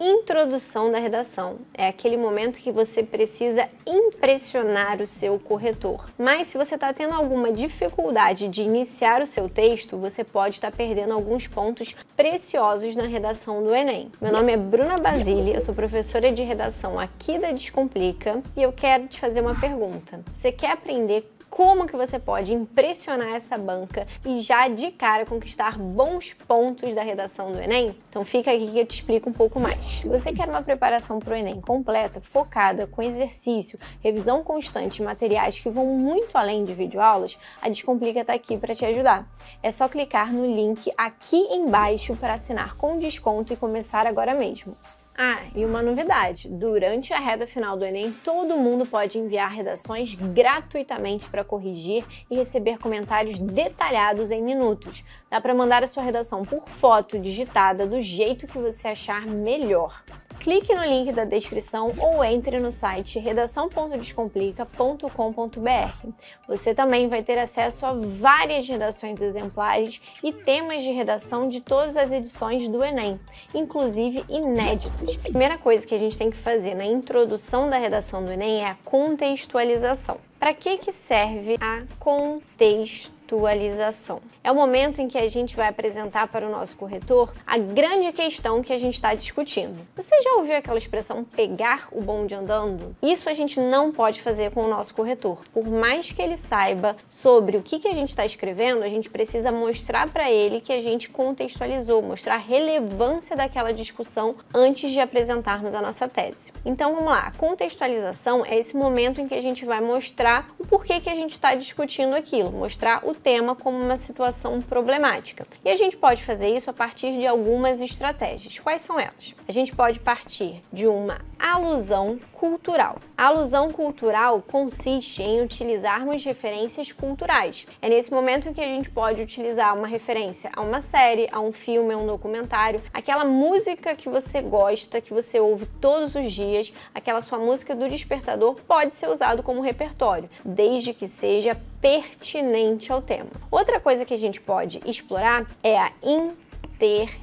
introdução da redação. É aquele momento que você precisa impressionar o seu corretor. Mas se você está tendo alguma dificuldade de iniciar o seu texto, você pode estar tá perdendo alguns pontos preciosos na redação do Enem. Meu nome é Bruna Basile, eu sou professora de redação aqui da Descomplica e eu quero te fazer uma pergunta. Você quer aprender como que você pode impressionar essa banca e já de cara conquistar bons pontos da redação do Enem? Então fica aqui que eu te explico um pouco mais. Se você quer uma preparação para o Enem completa, focada, com exercício, revisão constante e materiais que vão muito além de videoaulas, a Descomplica está aqui para te ajudar. É só clicar no link aqui embaixo para assinar com desconto e começar agora mesmo. Ah, e uma novidade: durante a reta final do Enem, todo mundo pode enviar redações gratuitamente para corrigir e receber comentários detalhados em minutos. Dá para mandar a sua redação por foto digitada do jeito que você achar melhor clique no link da descrição ou entre no site redação.descomplica.com.br. Você também vai ter acesso a várias redações exemplares e temas de redação de todas as edições do Enem, inclusive inéditos. A primeira coisa que a gente tem que fazer na introdução da redação do Enem é a contextualização. Para que, que serve a contextualização? atualização. É o momento em que a gente vai apresentar para o nosso corretor a grande questão que a gente está discutindo. Você já ouviu aquela expressão pegar o bonde andando? Isso a gente não pode fazer com o nosso corretor. Por mais que ele saiba sobre o que, que a gente está escrevendo, a gente precisa mostrar para ele que a gente contextualizou, mostrar a relevância daquela discussão antes de apresentarmos a nossa tese. Então vamos lá, a contextualização é esse momento em que a gente vai mostrar o porquê que a gente está discutindo aquilo, mostrar o tema como uma situação problemática. E a gente pode fazer isso a partir de algumas estratégias. Quais são elas? A gente pode partir de uma alusão cultural. A alusão cultural consiste em utilizarmos referências culturais. É nesse momento que a gente pode utilizar uma referência a uma série, a um filme, a um documentário, aquela música que você gosta, que você ouve todos os dias, aquela sua música do despertador pode ser usado como repertório, desde que seja pertinente ao tema. Outra coisa que a gente pode explorar é a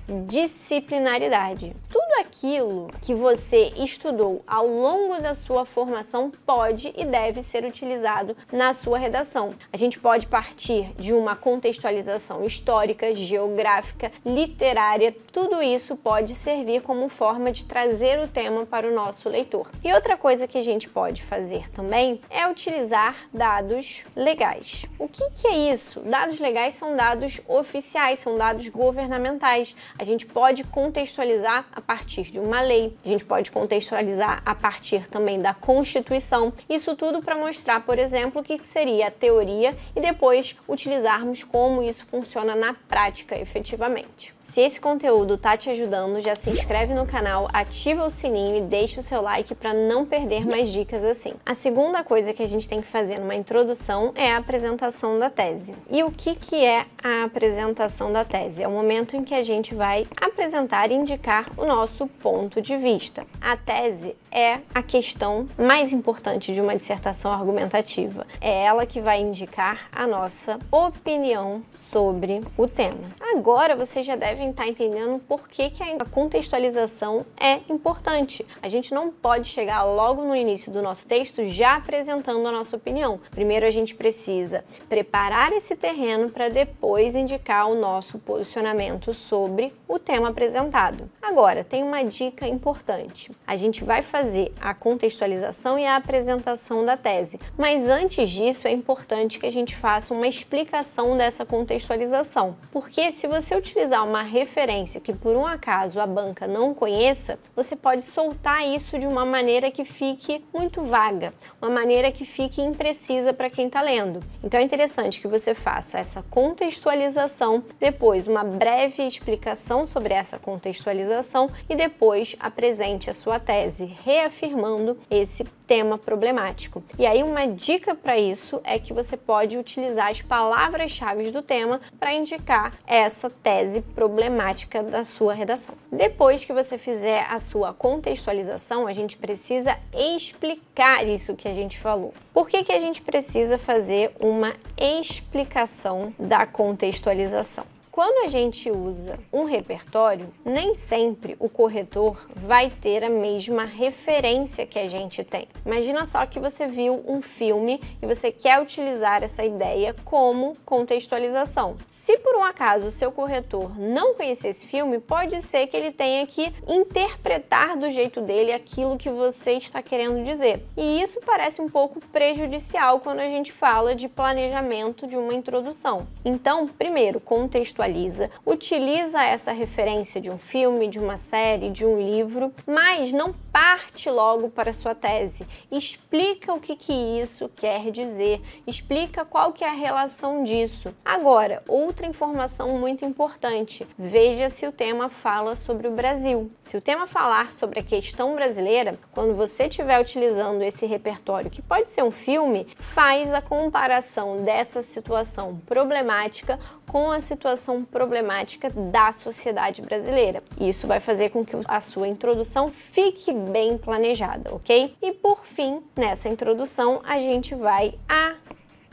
interdisciplinaridade tudo aquilo que você estudou ao longo da sua formação pode e deve ser utilizado na sua redação. A gente pode partir de uma contextualização histórica, geográfica, literária, tudo isso pode servir como forma de trazer o tema para o nosso leitor. E outra coisa que a gente pode fazer também é utilizar dados legais. O que, que é isso? Dados legais são dados oficiais, são dados governamentais. A gente pode contextualizar a partir partir de uma lei, a gente pode contextualizar a partir também da Constituição. Isso tudo para mostrar, por exemplo, o que seria a teoria e depois utilizarmos como isso funciona na prática efetivamente. Se esse conteúdo está te ajudando, já se inscreve no canal, ativa o sininho e deixa o seu like para não perder mais dicas assim. A segunda coisa que a gente tem que fazer numa introdução é a apresentação da tese. E o que, que é a apresentação da tese? É o momento em que a gente vai apresentar e indicar o nosso nosso ponto de vista. A tese é a questão mais importante de uma dissertação argumentativa. É ela que vai indicar a nossa opinião sobre o tema. Agora vocês já devem estar entendendo por que, que a contextualização é importante. A gente não pode chegar logo no início do nosso texto já apresentando a nossa opinião. Primeiro a gente precisa preparar esse terreno para depois indicar o nosso posicionamento sobre o tema apresentado. Agora, tem uma dica importante. A gente vai fazer fazer a contextualização e a apresentação da tese. Mas antes disso, é importante que a gente faça uma explicação dessa contextualização, porque se você utilizar uma referência que por um acaso a banca não conheça, você pode soltar isso de uma maneira que fique muito vaga, uma maneira que fique imprecisa para quem está lendo. Então é interessante que você faça essa contextualização, depois uma breve explicação sobre essa contextualização e depois apresente a sua tese, reafirmando esse tema problemático. E aí uma dica para isso é que você pode utilizar as palavras-chave do tema para indicar essa tese problemática da sua redação. Depois que você fizer a sua contextualização, a gente precisa explicar isso que a gente falou. Por que, que a gente precisa fazer uma explicação da contextualização? Quando a gente usa um repertório, nem sempre o corretor vai ter a mesma referência que a gente tem. Imagina só que você viu um filme e você quer utilizar essa ideia como contextualização. Se por um acaso o seu corretor não conhecer esse filme, pode ser que ele tenha que interpretar do jeito dele aquilo que você está querendo dizer. E isso parece um pouco prejudicial quando a gente fala de planejamento de uma introdução. Então, primeiro, contextualização atualiza, utiliza essa referência de um filme, de uma série, de um livro, mas não parte logo para sua tese. Explica o que, que isso quer dizer, explica qual que é a relação disso. Agora, outra informação muito importante, veja se o tema fala sobre o Brasil. Se o tema falar sobre a questão brasileira, quando você estiver utilizando esse repertório, que pode ser um filme, faz a comparação dessa situação problemática com a situação problemática da sociedade brasileira. E isso vai fazer com que a sua introdução fique bem planejada, ok? E por fim, nessa introdução, a gente vai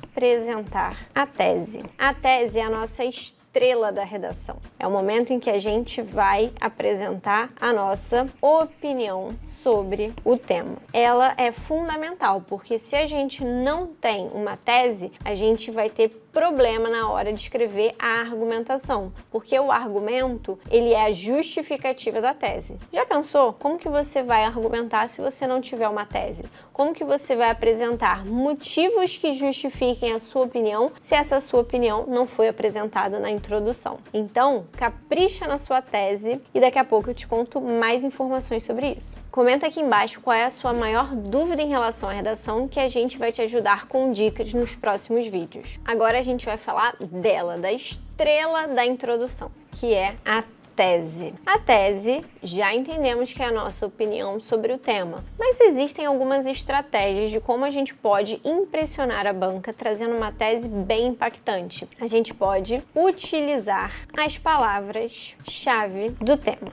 apresentar a tese. A tese é a nossa estrela da redação. É o momento em que a gente vai apresentar a nossa opinião sobre o tema. Ela é fundamental porque se a gente não tem uma tese, a gente vai ter problema na hora de escrever a argumentação, porque o argumento, ele é a justificativa da tese. Já pensou como que você vai argumentar se você não tiver uma tese? Como que você vai apresentar motivos que justifiquem a sua opinião se essa sua opinião não foi apresentada na introdução? Então, capricha na sua tese e daqui a pouco eu te conto mais informações sobre isso. Comenta aqui embaixo qual é a sua maior dúvida em relação à redação que a gente vai te ajudar com dicas nos próximos vídeos. Agora a gente vai falar dela, da estrela da introdução, que é a tese. A tese já entendemos que é a nossa opinião sobre o tema, mas existem algumas estratégias de como a gente pode impressionar a banca trazendo uma tese bem impactante. A gente pode utilizar as palavras-chave do tema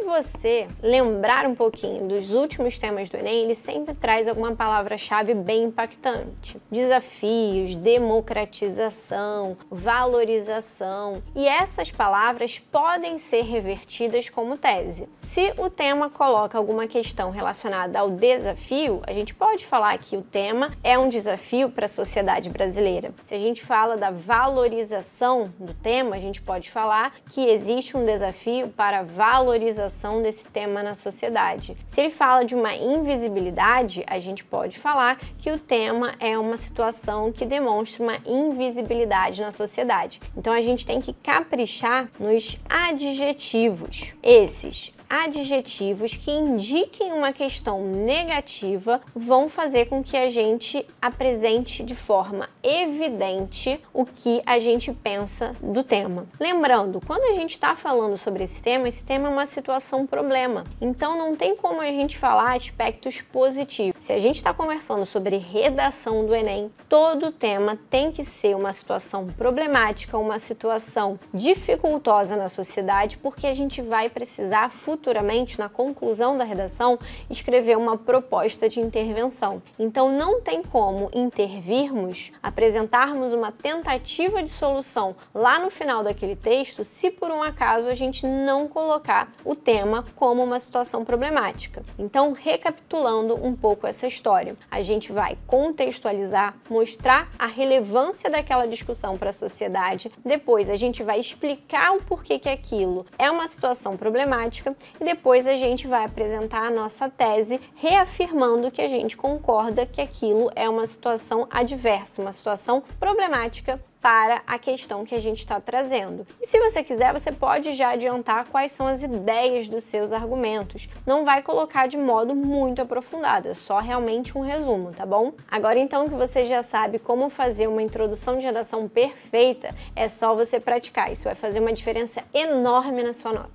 se você lembrar um pouquinho dos últimos temas do Enem, ele sempre traz alguma palavra-chave bem impactante: desafios, democratização, valorização. E essas palavras podem ser revertidas como tese. Se o tema coloca alguma questão relacionada ao desafio, a gente pode falar que o tema é um desafio para a sociedade brasileira. Se a gente fala da valorização do tema, a gente pode falar que existe um desafio para valorização atuação desse tema na sociedade. Se ele fala de uma invisibilidade, a gente pode falar que o tema é uma situação que demonstra uma invisibilidade na sociedade. Então a gente tem que caprichar nos adjetivos. Esses adjetivos que indiquem uma questão negativa vão fazer com que a gente apresente de forma evidente o que a gente pensa do tema. Lembrando, quando a gente está falando sobre esse tema, esse tema é uma situação problema. Então não tem como a gente falar aspectos positivos. Se a gente está conversando sobre redação do Enem, todo tema tem que ser uma situação problemática, uma situação dificultosa na sociedade, porque a gente vai precisar futuramente futuramente, na conclusão da redação, escrever uma proposta de intervenção. Então, não tem como intervirmos, apresentarmos uma tentativa de solução lá no final daquele texto, se por um acaso a gente não colocar o tema como uma situação problemática. Então, recapitulando um pouco essa história, a gente vai contextualizar, mostrar a relevância daquela discussão para a sociedade, depois a gente vai explicar o porquê que aquilo é uma situação problemática e depois a gente vai apresentar a nossa tese reafirmando que a gente concorda que aquilo é uma situação adversa, uma situação problemática para a questão que a gente está trazendo. E se você quiser, você pode já adiantar quais são as ideias dos seus argumentos. Não vai colocar de modo muito aprofundado, é só realmente um resumo, tá bom? Agora então que você já sabe como fazer uma introdução de redação perfeita, é só você praticar. Isso vai fazer uma diferença enorme na sua nota.